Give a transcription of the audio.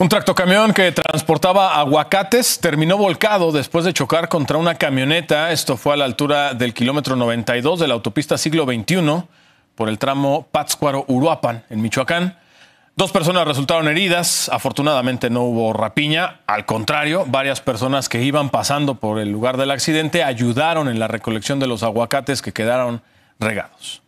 Un tractocamión que transportaba aguacates terminó volcado después de chocar contra una camioneta. Esto fue a la altura del kilómetro 92 de la autopista siglo XXI por el tramo Pátzcuaro-Uruapan, en Michoacán. Dos personas resultaron heridas. Afortunadamente no hubo rapiña. Al contrario, varias personas que iban pasando por el lugar del accidente ayudaron en la recolección de los aguacates que quedaron regados.